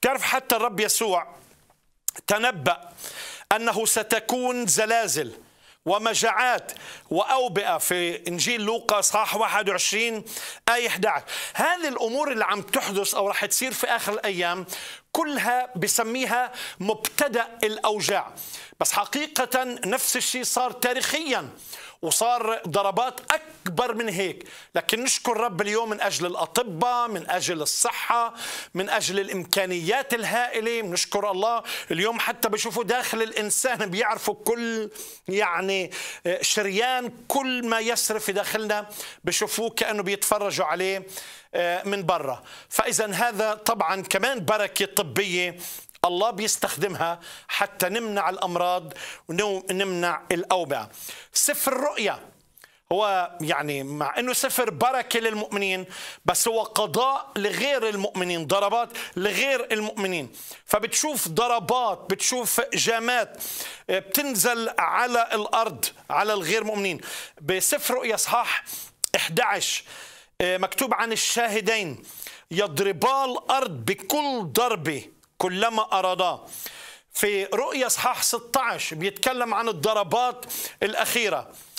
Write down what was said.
بتعرف حتى الرب يسوع تنبأ أنه ستكون زلازل ومجاعات وأوبئة في إنجيل لوقا صح 21 آية 11 هذه الأمور اللي عم تحدث أو رح تصير في آخر الأيام كلها بسميها مبتدأ الأوجاع بس حقيقة نفس الشيء صار تاريخيا وصار ضربات أكبر من هيك لكن نشكر رب اليوم من أجل الأطباء من أجل الصحة من أجل الإمكانيات الهائلة نشكر الله اليوم حتى بشوفوا داخل الإنسان بيعرفوا كل يعني آه، شريان كل ما يسرف في داخلنا بشوفوه كأنه بيتفرجوا عليه آه، من برا فإذا هذا طبعا كمان بركة طبية الله بيستخدمها حتى نمنع الأمراض ونمنع الاوبع سفر الرؤيا هو يعني مع انه سفر بركه للمؤمنين بس هو قضاء لغير المؤمنين ضربات لغير المؤمنين فبتشوف ضربات بتشوف جامات آه، بتنزل على الارض على الغير مؤمنين بسفر رؤيا اصحاح 11 آه، مكتوب عن الشاهدين يضربا الأرض بكل ضربة كلما أرادا في رؤيا اصحاح 16 بيتكلم عن الضربات الأخيرة